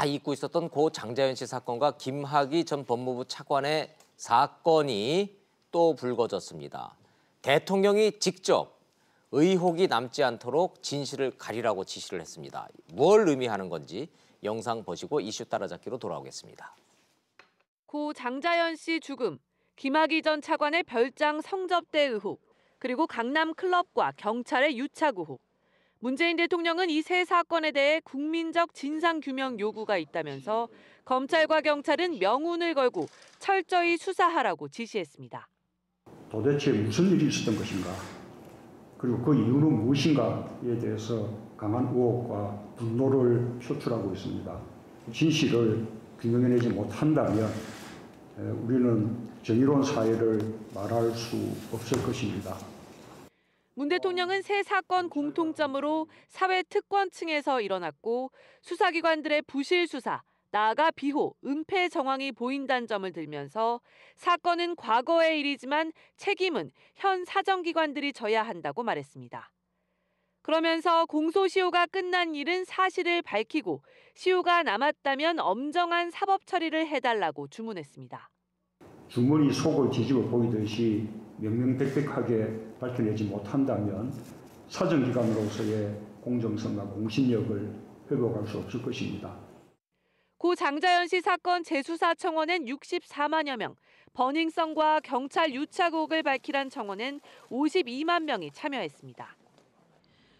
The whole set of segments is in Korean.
다 잊고 있었던 고 장자연 씨 사건과 김학의 전 법무부 차관의 사건이 또 불거졌습니다. 대통령이 직접 의혹이 남지 않도록 진실을 가리라고 지시를 했습니다. 뭘 의미하는 건지 영상 보시고 이슈 따라잡기로 돌아오겠습니다. 고 장자연 씨 죽음, 김학의 전 차관의 별장 성접대 의혹, 그리고 강남 클럽과 경찰의 유착 의혹. 문재인 대통령은 이 세 사건에 대해 국민적 진상규명 요구가 있다면서 검찰과 경찰은 명운을 걸고 철저히 수사하라고 지시했습니다. 도대체 무슨 일이 있었던 것인가? 그리고 그 이유는 무엇인가에 대해서 강한 우혹과 분노를 표출하고 있습니다. 진실을 규명해내지 못한다면 우리는 정의로운 사회를 말할 수 없을 것입니다. 문 대통령은 세 사건 공통점으로 사회 특권층에서 일어났고 수사기관들의 부실 수사, 나아가 비호, 은폐 정황이 보인다는 점을 들면서 사건은 과거의 일이지만 책임은 현 사정기관들이 져야 한다고 말했습니다. 그러면서 공소시효가 끝난 일은 사실을 밝히고 시효가 남았다면 엄정한 사법 처리를 해달라고 주문했습니다. 주머니 속을 뒤집어 보이듯이 명명백백하게 밝혀내지 못한다면 사정기관으로서의 공정성과 공신력을 회복할 수 없을 것입니다. 고 장자연 씨 사건 재수사 청원은 64만여 명, 버닝썬과 경찰 유착옥을 밝히란 청원은 52만 명이 참여했습니다.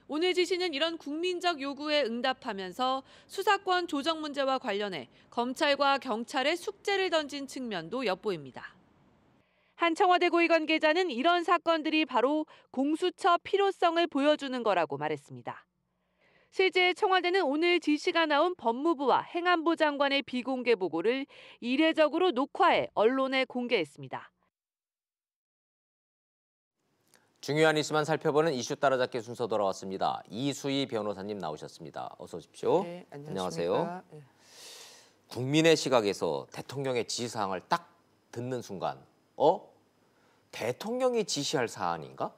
오늘지 씨는 이런 국민적 요구에 응답하면서 수사권 조정 문제와 관련해 검찰과 경찰에 숙제를 던진 측면도 엿보입니다. 한 청와대 고위 관계자는 이런 사건들이 바로 공수처 필요성을 보여주는 거라고 말했습니다. 실제 청와대는 오늘 지시가 나온 법무부와 행안부 장관의 비공개 보고를 이례적으로 녹화해 언론에 공개했습니다. 중요한 이슈만 살펴보는 이슈 따라잡기 순서 돌아왔습니다. 이수희 변호사님 나오셨습니다. 어서 오십시오. 네, 안녕하세요. 예. 국민의 시각에서 대통령의 지시사항을 딱 듣는 순간 어? 대통령이 지시할 사안인가?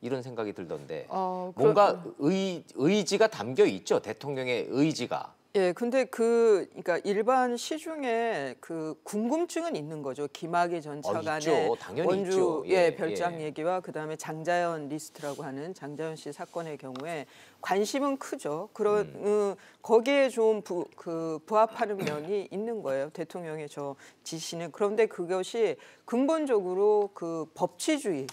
이런 생각이 들던데 어, 뭔가 의, 의지가 담겨 있죠 대통령의 의지가 예, 근데 그 그러니까 일반 시중에 그 궁금증은 있는 거죠. 김학의 전 차관의 어, 원주 예, 예, 예, 별장 예. 얘기와 그다음에 장자연 리스트라고 하는 장자연 씨 사건의 경우에 관심은 크죠. 그런 음. 어, 거기에 좀 부, 그 부합하는 면이 있는 거예요. 대통령의 저 지시는 그런데 그것이 근본적으로 그 법치주의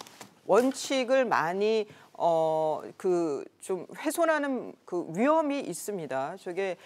원칙을 많이 어 그 좀 훼손하는 그 위험이 있습니다. 저게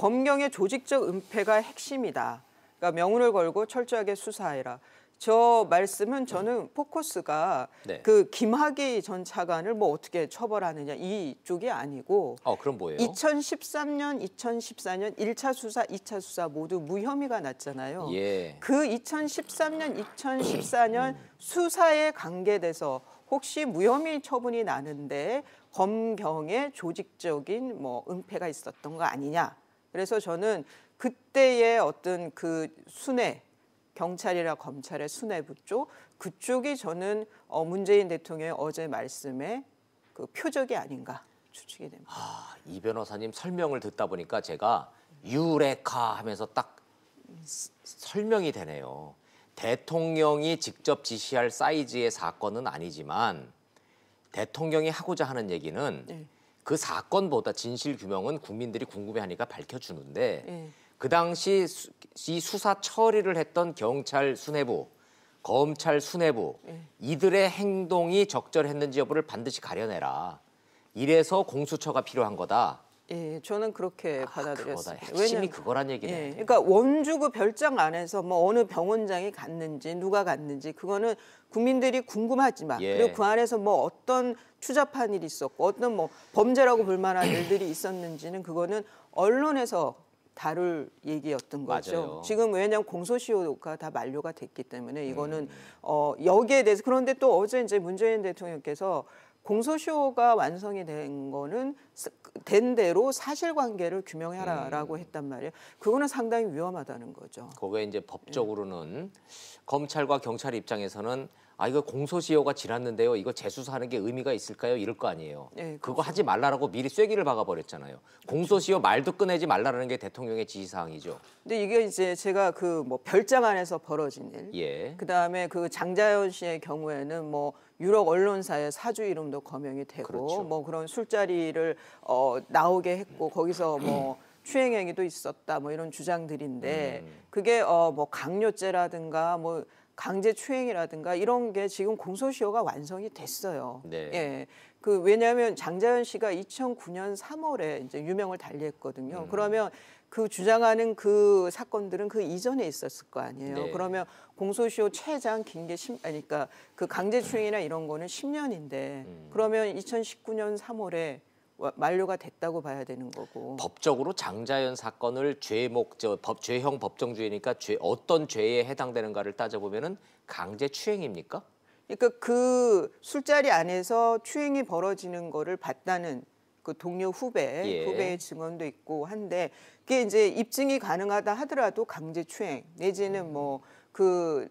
검경의 조직적 은폐가 핵심이다. 그러니까 명운을 걸고 철저하게 수사해라. 저 말씀은 저는 포커스가 네. 그 김학의 전 차관을 뭐 어떻게 처벌하느냐 이쪽이 아니고 어, 그럼 뭐예요? 2013년, 2014년 1차 수사, 2차 수사 모두 무혐의가 났잖아요. 예. 그 2013년, 2014년 수사에 관계돼서 혹시 무혐의 처분이 나는데 검경의 조직적인 뭐 은폐가 있었던 거 아니냐 그래서 저는 그때의 어떤 그 순회 경찰이라 검찰의 순회부 쪽 그쪽이 저는 어, 문재인 대통령의 어제 말씀에 그 표적이 아닌가 추측이 됩니다. 아, 이 변호사님 설명을 듣다 보니까 제가 유레카 하면서 딱 설명이 되네요. 대통령이 직접 지시할 사이즈의 사건은 아니지만 대통령이 하고자 하는 얘기는 네. 그 사건보다 진실 규명은 국민들이 궁금해하니까 밝혀주는데 네. 그 당시 수, 이 수사 처리를 했던 경찰 수뇌부, 검찰 수뇌부 네. 이들의 행동이 적절했는지 여부를 반드시 가려내라. 이래서 공수처가 필요한 거다. 예, 저는 그렇게 받아들였어요. 아, 왜냐면 그거란 얘기네. 예, 그러니까 원주구 별장 안에서 뭐 어느 병원장이 갔는지 누가 갔는지 그거는 국민들이 궁금하지만 예. 그리고 그 안에서 뭐 어떤 추잡한 일이 있었고 어떤 뭐 범죄라고 볼 만한 일들이 있었는지는 그거는 언론에서 다룰 얘기였던 거죠. 맞아요. 지금 왜냐하면 공소시효가 다 만료가 됐기 때문에 이거는 음. 어, 여기에 대해서 그런데 또 어제 이제 문재인 대통령께서 공소시효가 완성이 된 거는 된 대로 사실관계를 규명하라라고 음. 했단 말이에요. 그거는 상당히 위험하다는 거죠. 그게 이제 법적으로는 네. 검찰과 경찰 입장에서는 아 이거 공소시효가 지났는데요. 이거 재수사하는 게 의미가 있을까요? 이럴 거 아니에요. 네, 그거 그렇죠. 하지 말라라고 미리 쐐기를 박아버렸잖아요. 그렇죠. 공소시효 말도 꺼내지 말라는 게 대통령의 지시사항이죠. 근데 이게 이제 제가 그 뭐 별장 안에서 벌어진 일. 예. 그다음에 그 장자연 씨의 경우에는 뭐 유럽 언론사의 사주 이름도 거명이 되고 그렇죠. 뭐 그런 술자리를 어, 나오게 했고 거기서 뭐 추행 행위도 있었다 뭐 이런 주장들인데 음. 그게 어, 뭐 강요죄라든가 뭐 강제 추행이라든가 이런 게 지금 공소시효가 완성이 됐어요. 네. 예. 그 왜냐하면 장자연 씨가 2009년 3월에 이제 유명을 달리했거든요. 음. 그러면 그 주장하는 그 사건들은 그 이전에 있었을 거 아니에요. 네. 그러면 공소시효 최장 긴게십아 그러니까 그 강제추행이나 이런 거는 1 0년인데 음. 그러면 2019년 3월에 만료가 됐다고 봐야 되는 거고. 법적으로 장자연 사건을 죄목 저법 죄형 법정주의니까 죄 어떤 죄에 해당되는가를 따져보면은 강제 추행입니까? 그러니까 그 술자리 안에서 추행이 벌어지는 거를 봤다는 그 동료 후배, 예. 후배의 증언도 있고 한데 그게 이제 입증이 가능하다 하더라도 강제 추행 내지는 뭐 그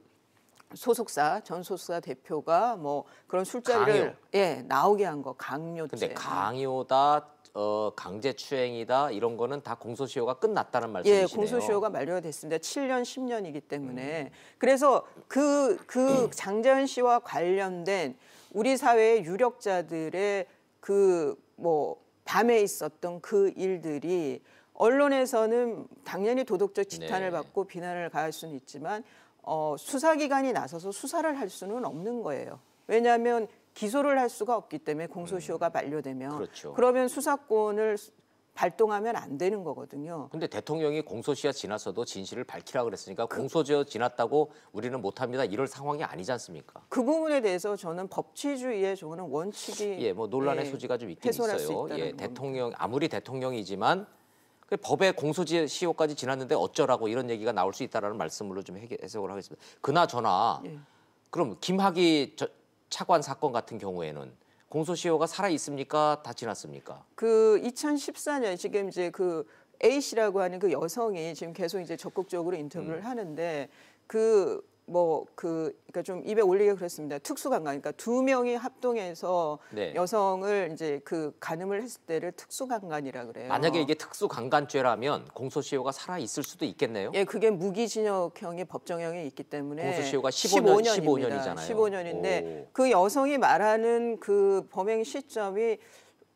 소속사 전 소속사 대표가 뭐 그런 술자리를 강요. 예 나오게 한 거 강요죄. 근데 강요다 어, 강제 추행이다 이런 거는 다 공소시효가 끝났다는 예, 말씀이시네요. 예, 공소시효가 만료가 됐습니다. 7년 10년이기 때문에 음. 그래서 그그 그, 그 장재현 씨와 관련된 우리 사회의 유력자들의 그뭐 밤에 있었던 그 일들이 언론에서는 당연히 도덕적 지탄을 네. 받고 비난을 가할 수는 있지만 어, 수사기관이 나서서 수사를 할 수는 없는 거예요. 왜냐하면 기소를 할 수가 없기 때문에 공소시효가 만료되면 음, 그렇죠. 그러면 수사권을 발동하면 안 되는 거거든요. 근데 대통령이 공소시효 지나서도 진실을 밝히라 그랬으니까 그, 공소시효 지났다고 우리는 못합니다. 이럴 상황이 아니지 않습니까? 그 부분에 대해서 저는 법치주의의 저는 원칙이 예, 뭐 논란의 예, 소지가 좀 있긴 있어요. 예, 대통령 아무리 대통령이지만 그 법의 공소시효까지 지났는데 어쩌라고 이런 얘기가 나올 수 있다라는 말씀으로 좀 해석을 하겠습니다. 그나저나 예. 그럼 김학의 저, 차관 사건 같은 경우에는 공소시효가 살아 있습니까? 다 지났습니까? 그 2014년 지금 이제 그 A 씨라고 하는 그 여성이 지금 계속 이제 적극적으로 인터뷰를 음. 하는데 그 뭐그 그러니까 좀 입에 올리게 그랬습니다. 특수강간 그러니까 두 명이 합동해서 네. 여성을 이제 그 간음을 했을 때를 특수강간이라 그래요. 만약에 이게 특수강간죄라면 공소시효가 살아 있을 수도 있겠네요. 예, 그게 무기징역형의 법정형이 있기 때문에 공소시효가 15년 15년입니다. 15년이잖아요. 15년인데 오. 그 여성이 말하는 그 범행 시점이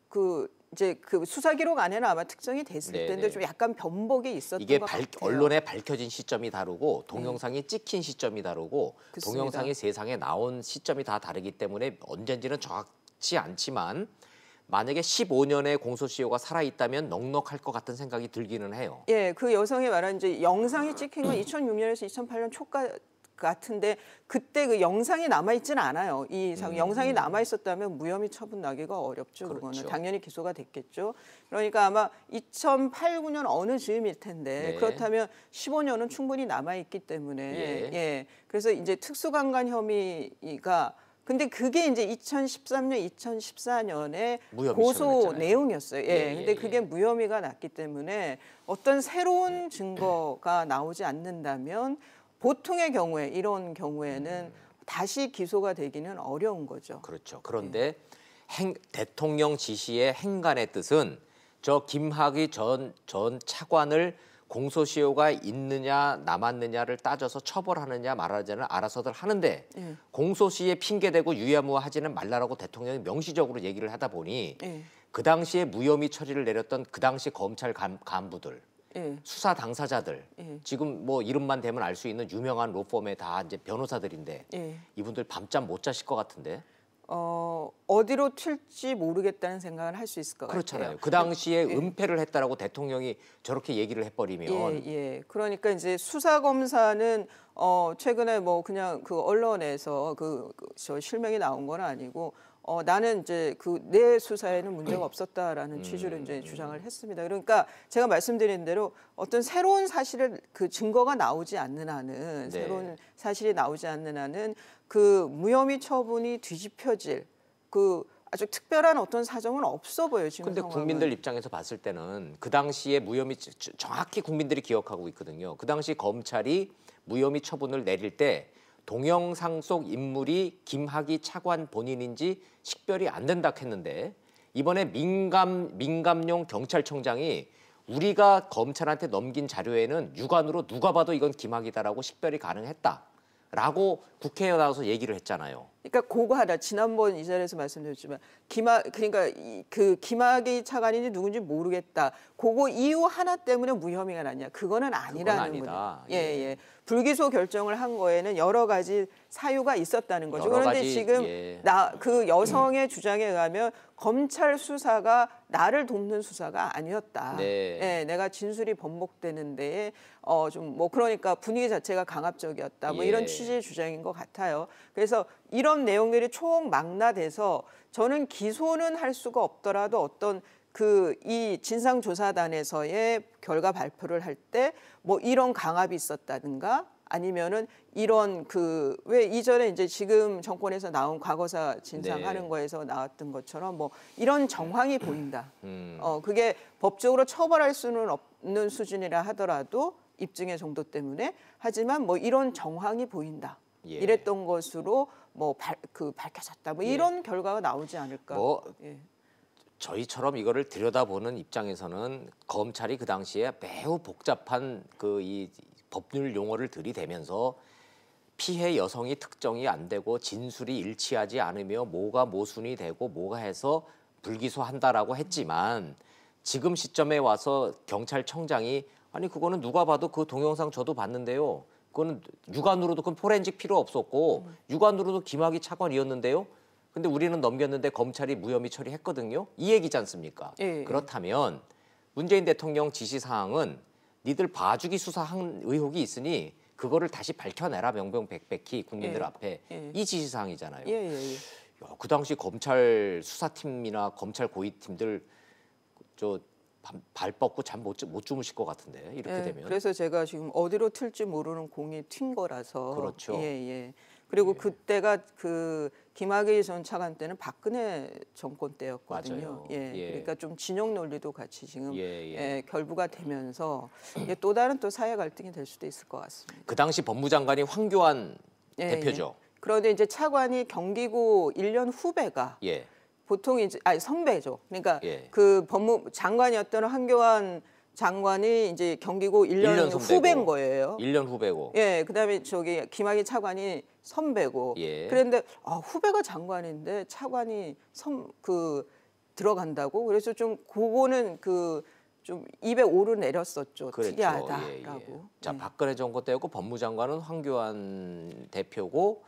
그 이제 그 수사 기록 안에는 아마 특정이 됐을 네네. 텐데 네. 좀 약간 변복이 있었던 이게 것 밝, 같아요. 언론에 밝혀진 시점이 다르고 네. 동영상이 네. 찍힌 시점이 다르고 그렇습니다. 동영상이 세상에 나온 시점이 다 다르기 때문에 언젠지는 정확치 않지만 만약에 15년의 공소시효가 살아있다면 넉넉할 것 같은 생각이 들기는 해요. 예, 그 여성이 말한 이제 영상이 찍힌 건 2006년에서 2008년 초까지 같은데 그때 그 영상이 남아 있지는 않아요. 이 음. 영상이 남아 있었다면 무혐의 처분 나기가 어렵죠. 그렇죠. 그거는 당연히 기소가 됐겠죠. 그러니까 아마 2008, 년 어느 즈음일 텐데 네. 그렇다면 15년은 충분히 남아 있기 때문에 예. 예. 그래서 이제 특수강간 혐의가 근데 그게 이제 2013년, 2014년에 고소 내용이었어요. 예. 예, 예 근데 그게 예. 무혐의가 났기 때문에 어떤 새로운 증거가 나오지 않는다면 보통의 경우에 이런 경우에는 음. 다시 기소가 되기는 어려운 거죠. 그렇죠. 그런데 예. 행, 대통령 지시의 행간의 뜻은 저 김학의 전, 전 차관을 공소시효가 있느냐 남았느냐를 따져서 처벌하느냐 말하자는 알아서들 하는데 예. 공소시에 핑계대고 유야무야하지는 말라라고 대통령이 명시적으로 얘기를 하다 보니 예. 그 당시에 무혐의 처리를 내렸던 그 당시 검찰 간, 간부들 예. 수사 당사자들 예. 지금 뭐 이름만 대면 알 수 있는 유명한 로펌의 다 이제 변호사들인데 예. 이분들 밤잠 못 자실 것 같은데 어, 어디로 튈지 모르겠다는 생각을 할 수 있을 것 그렇잖아요. 같아요. 그 당시에 예. 은폐를 했다라고 대통령이 저렇게 얘기를 해버리면. 예, 예. 그러니까 이제 수사 검사는 어, 최근에 뭐 그냥 그 언론에서 그저 그 실명이 나온 건 아니고 어, 나는 이제 그 내 수사에는 문제가 네. 없었다라는 음. 취지로 이제 음, 음. 주장을 했습니다. 그러니까 제가 말씀드린 대로 어떤 새로운 사실을 그 증거가 나오지 않는 한은 네. 새로운 사실이 나오지 않는 한은 그 무혐의 처분이 뒤집혀질 그 아주 특별한 어떤 사정은 없어 보여요 지금 근데 상황은. 국민들 입장에서 봤을 때는 그 당시에 무혐의 정확히 국민들이 기억하고 있거든요. 그 당시 검찰이 무혐의 처분을 내릴 때 동영상 속 인물이 김학이 차관 본인인지 식별이 안 된다 했는데 이번에 민감 민감용 경찰청장이 우리가 검찰한테 넘긴 자료에는 육안으로 누가 봐도 이건 김학이다라고 식별이 가능했다라고 국회에 나와서 얘기를 했잖아요. 그러니까 그거 하나 지난번 이 자리에서 말씀드렸지만 김하 그러니까 이, 그 김학의 차관인지 누군지 모르겠다. 그거 이유 하나 때문에 무혐의가 났냐? 그거는 아니라는 거죠. 예. 예, 예. 불기소 결정을 한 거에는 여러 가지 사유가 있었다는 거죠. 그런데 가지, 지금 예. 나그 여성의 주장에 의하면 검찰 수사가 나를 돕는 수사가 아니었다. 네. 예, 내가 진술이 번복되는데 어 좀 뭐 그러니까 분위기 자체가 강압적이었다. 뭐 예. 이런 취지의 주장인 것 같아요. 그래서 이런 이런 내용들이 총망라돼서 저는 기소는 할 수가 없더라도 어떤 그 이 진상조사단에서의 결과 발표를 할 때 뭐 이런 강압이 있었다든가 아니면은 이런 그 왜 이전에 이제 지금 정권에서 나온 과거사 진상하는 네. 거에서 나왔던 것처럼 뭐 이런 정황이 보인다. 음. 어 그게 법적으로 처벌할 수는 없는 수준이라 하더라도 입증의 정도 때문에 하지만 뭐 이런 정황이 보인다. 예. 이랬던 것으로 뭐그 밝혀졌다 뭐 예. 이런 결과가 나오지 않을까. 뭐 예. 저희처럼 이거를 들여다보는 입장에서는 검찰이 그 당시에 매우 복잡한 그 이 법률 용어를 들이대면서 피해 여성이 특정이 안 되고 진술이 일치하지 않으며 뭐가 모순이 되고 뭐가 해서 불기소한다라고 했지만 지금 시점에 와서 경찰청장이 아니 그거는 누가 봐도 그 동영상 저도 봤는데요. 그거는 육안으로도 그건 포렌식 필요 없었고 음. 육안으로도 김학의 차관이었는데요. 근데 우리는 넘겼는데 검찰이 무혐의 처리했거든요. 이 얘기지 않습니까? 예. 그렇다면 문재인 대통령 지시사항은 니들 봐주기 수사한 의혹이 있으니 그거를 다시 밝혀내라 명명백백히 국민들 예. 앞에 예. 이 지시사항이잖아요. 예, 예, 예. 야, 그 당시 검찰 수사팀이나 검찰 고위팀들 저발 뻗고 잠못 못 주무실 것 같은데 이렇게 네, 되면 그래서 제가 지금 어디로 튈지 모르는 공이 튄 거라서 그렇죠. 예, 예. 그리고 예. 그때가 그 김학의 전 차관 때는 박근혜 정권 때였거든요. 예, 예, 그러니까 좀 진영 논리도 같이 지금 예, 예. 예 결부가 되면서 이또 다른 또 사회 갈등이 될 수도 있을 것 같습니다. 그 당시 법무장관이 황교안 예, 대표죠. 그런데 이제 차관이 경기고 1년 후배가 예. 보통 이제 아니 선배죠. 그러니까 예. 그 법무 장관이었던 한교안 장관이 이제 경기고 1년, 1년 후배인 거예요. 1년 후배고. 예, 그다음에 저기 김학의 차관이 선배고. 예. 그런데 아, 후배가 장관인데 차관이 선 그 들어간다고 그래서 좀 그거는 그 좀 입에 오르내렸었죠. 그렇죠. 특이하다라고. 예, 예. 자, 박근혜 정부 때였고 법무장관은 황교안 대표고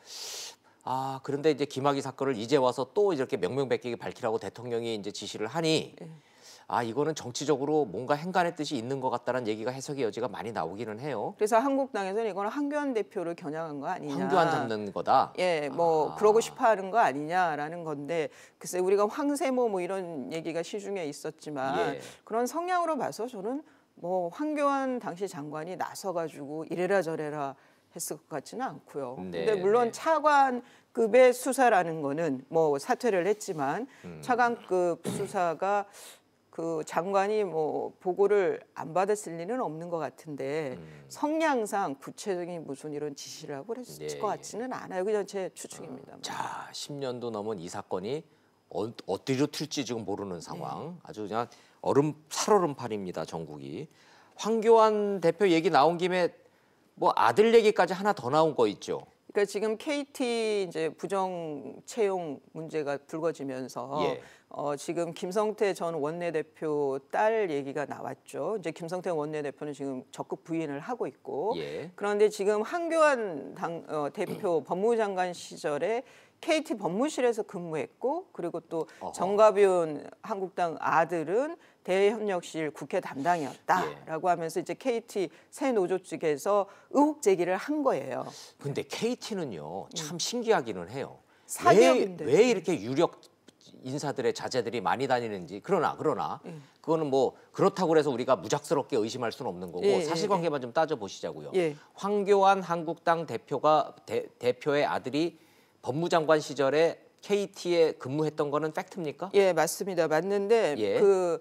아 그런데 이제 김학의 사건을 이제 와서 또 이렇게 명명백백히 밝히라고 대통령이 이제 지시를 하니 예. 아 이거는 정치적으로 뭔가 행간의 뜻이 있는 것 같다는 얘기가 해석의 여지가 많이 나오기는 해요. 그래서 한국당에서는 이거는 황교안 대표를 겨냥한 거 아니냐. 황교안 잡는 거다. 예, 뭐 아. 그러고 싶어하는 거 아니냐라는 건데 글쎄 우리가 황세모 뭐 이런 얘기가 시중에 있었지만 예. 그런 성향으로 봐서 저는 뭐 황교안 당시 장관이 나서가지고 이래라 저래라 했을 것 같지는 않고요. 음, 네, 근데 물론 네. 차관급의 수사라는 거는 뭐 사퇴를 했지만 음. 차관급 수사가 그 장관이 뭐 보고를 안 받았을 리는 없는 것 같은데 음. 성향상 구체적인 무슨 이런 지시를 하고 그랬을 네. 것 같지는 않아요. 그냥 제 추측입니다. 음. 자, 10년도 넘은 이 사건이 어, 어디로 튈지 지금 모르는 상황. 네. 아주 그냥 얼음 살얼음판입니다. 전국이. 황교안 대표 얘기 나온 김에 뭐 아들 얘기까지 하나 더 나온 거 있죠. 그러니까 지금 KT 이제 부정 채용 문제가 불거지면서 예. 어, 지금 김성태 전 원내대표 딸 얘기가 나왔죠. 이제 김성태 원내대표는 지금 적극 부인을 하고 있고 예. 그런데 지금 한교안 당, 어, 대표 법무 장관 시절에 KT 법무실에서 근무했고 그리고 또 정가비온 한국당 아들은 대협력실 국회 담당이었다라고 예. 하면서 이제 KT 새 노조 측에서 의혹 제기를 한 거예요. 근데 KT는요 네. 음. 참 신기하기는 해요. 사기업인데 왜, 왜 이렇게 유력 인사들의 자제들이 많이 다니는지 그러나 그러나 음. 그거는 뭐 그렇다고 해서 우리가 무작스럽게 의심할 수는 없는 거고 예, 예 사실관계만 예. 좀 따져 보시자고요. 예. 황교안 한국당 대표가 대, 대표의 아들이 법무장관 시절에 KT에 근무했던 거는 팩트입니까? 예 맞습니다 맞는데 예. 그.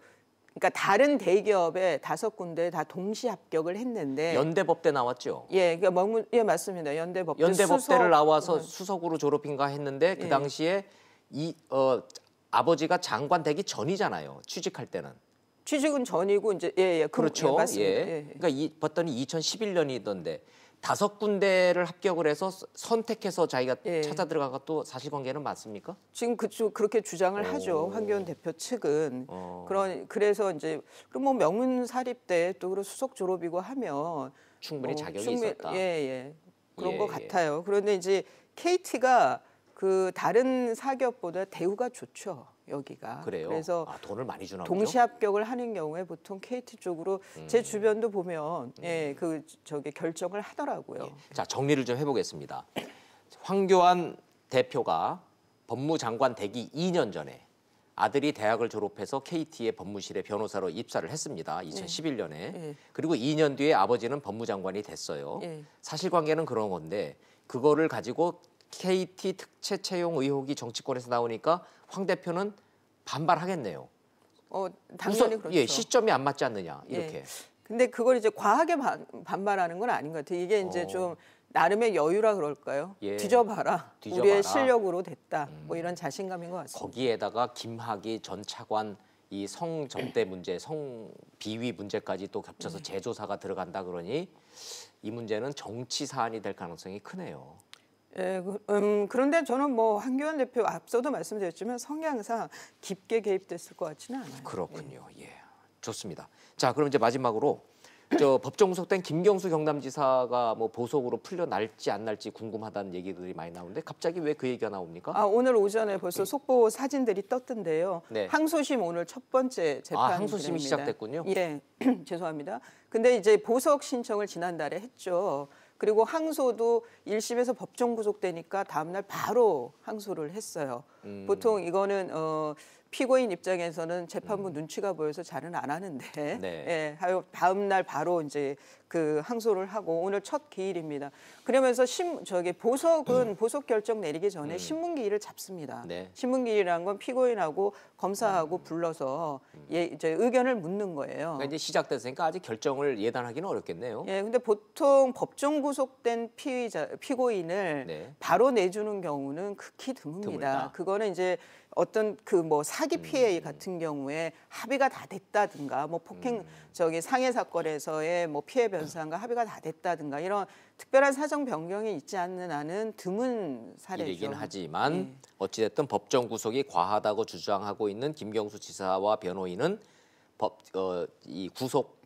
그러니까 다른 대기업에 다섯 군데 다 동시 합격을 했는데 연대법대 나왔죠. 예, 그러니까 머예 맞습니다. 연대법대 연대법대를 수석, 나와서 음. 수석으로 졸업인가 했는데 그 예. 당시에 이 어, 아버지가 장관 되기 전이잖아요. 취직할 때는. 취직은 전이고 이제 예, 예 그, 그렇죠. 예, 예, 예, 예. 그러니까 이, 봤더니 2011년이던데 다섯 군데를 합격을 해서 선택해서 자기가 예. 찾아 들어가가 또 사실관계는 맞습니까? 지금 그쪽 그렇게 주장을 오. 하죠 황교안 대표 측은 오. 어. 그런 그래서 이제 그럼 뭐 명문 사립대 또 그런 수석 졸업이고 하면 충분히 뭐 자격이 충분 있었다. 예예 예. 그런 예, 것 같아요. 그런데 이제 KT가 그 다른 사기업보다 대우가 좋죠. 여기가. 그래요. 그래서 아, 돈을 많이 주나 동시 합격을 하는 경우에 보통 KT 쪽으로 음. 제 주변도 보면 음. 예, 그저기 결정을 하더라고요. 예. 자, 정리를 좀해 보겠습니다. 황교안 대표가 법무장관 되기 2년 전에 아들이 대학을 졸업해서 KT의 법무실에 변호사로 입사를 했습니다. 2011년에. 예. 그리고 2년 뒤에 아버지는 법무장관이 됐어요. 예. 사실관계는 그런 건데 그거를 가지고 KT 특채 채용 의혹이 정치권에서 나오니까 황 대표는 반발하겠네요. 어, 당연히 예, 그렇죠. 예, 시점이 안 맞지 않느냐 예. 이렇게. 예. 근데 그걸 이제 과하게 반, 반발하는 건 아닌 것 같아요. 이게 이제 어. 좀 나름의 여유라 그럴까요? 예. 뒤져봐라. 뒤져봐라. 우리의 실력으로 됐다. 음. 뭐 이런 자신감인 것 같습니다. 거기에다가 김학이 전 차관 이 성접대 문제, 성 비위 문제까지 또 겹쳐서 음. 재조사가 들어간다 그러니 이 문제는 정치 사안이 될 가능성이 크네요. 예, 그, 음, 그런데 저는 뭐 한교안 대표 앞서도 말씀드렸지만 성향상 깊게 개입됐을 것 같지는 않아요. 그렇군요. 예. 예. 좋습니다. 자, 그럼 이제 마지막으로 저 법정 구속된 김경수 경남지사가 뭐 보석으로 풀려 날지 안 날지 궁금하다는 얘기들이 많이 나오는데 갑자기 왜 그 얘기가 나옵니까? 아 오늘 오전에 벌써 속보 사진들이 떴던데요. 네. 항소심 오늘 첫 번째 재판 아, 항소심이 진행입니다. 시작됐군요. 예, 죄송합니다. 근데 이제 보석 신청을 지난달에 했죠. 그리고 항소도 1심에서 법정 구속되니까 다음날 바로 항소를 했어요. 음. 보통 이거는 어 피고인 입장에서는 재판부 음. 눈치가 보여서 잘은 안 하는데 네. 예, 다음 날 바로 이제 그 항소를 하고 오늘 첫 기일입니다. 그러면서 심 저기 보석은 음. 보석 결정 내리기 전에 음. 신문 기일을 잡습니다. 네. 신문 기일이라는건 피고인하고 검사하고 음. 불러서 음. 예, 이제 의견을 묻는 거예요. 그러니까 이제 시작됐으니까 아직 결정을 예단하기는 어렵겠네요. 예, 근데 보통 법정 구속된 피의자 피고인을 네. 바로 내주는 경우는 극히 드뭅니다. 드물다. 그거는 이제 어떤 그 뭐 사기 음. 피해 같은 경우에 합의가 다 됐다든가 뭐 폭행 음. 저기 상해 사건에서의 뭐 피해 변상과 합의가 다 됐다든가 이런 특별한 사정 변경이 있지 않는 한은 드문 사례죠. 이긴 하지만 네. 어찌됐든 법정 구속이 과하다고 주장하고 있는 김경수 지사와 변호인은 법 어 이 구속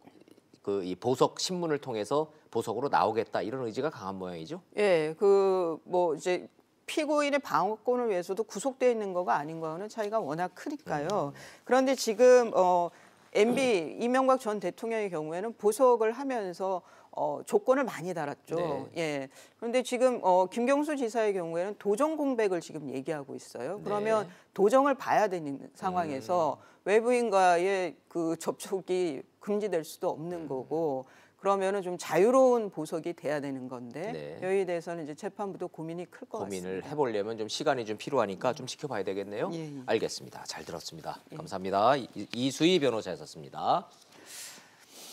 그 이 보석 신문을 통해서 보석으로 나오겠다 이런 의지가 강한 모양이죠. 예, 그 뭐 이제 피고인의 방어권을 위해서도 구속돼 있는 거가 아닌 거는 차이가 워낙 크니까요. 네. 그런데 지금 어, MB 이명박 전 대통령의 경우에는 보석을 하면서 어, 조건을 많이 달았죠. 네. 예. 그런데 지금 어, 김경수 지사의 경우에는 도정 공백을 지금 얘기하고 있어요. 네. 그러면 네. 도정을 봐야 되는 상황에서 음. 외부인과의 그 접촉이 금지될 수도 없는 음. 거고 그러면은 좀 자유로운 보석이 돼야 되는 건데 네. 여기에 대해서는 이제 재판부도 고민이 클 것 같습니다. 고민을 해보려면 좀 시간이 좀 필요하니까 음. 좀 지켜봐야 되겠네요. 예, 예. 알겠습니다. 잘 들었습니다. 예. 감사합니다. 이수희 변호사였습니다.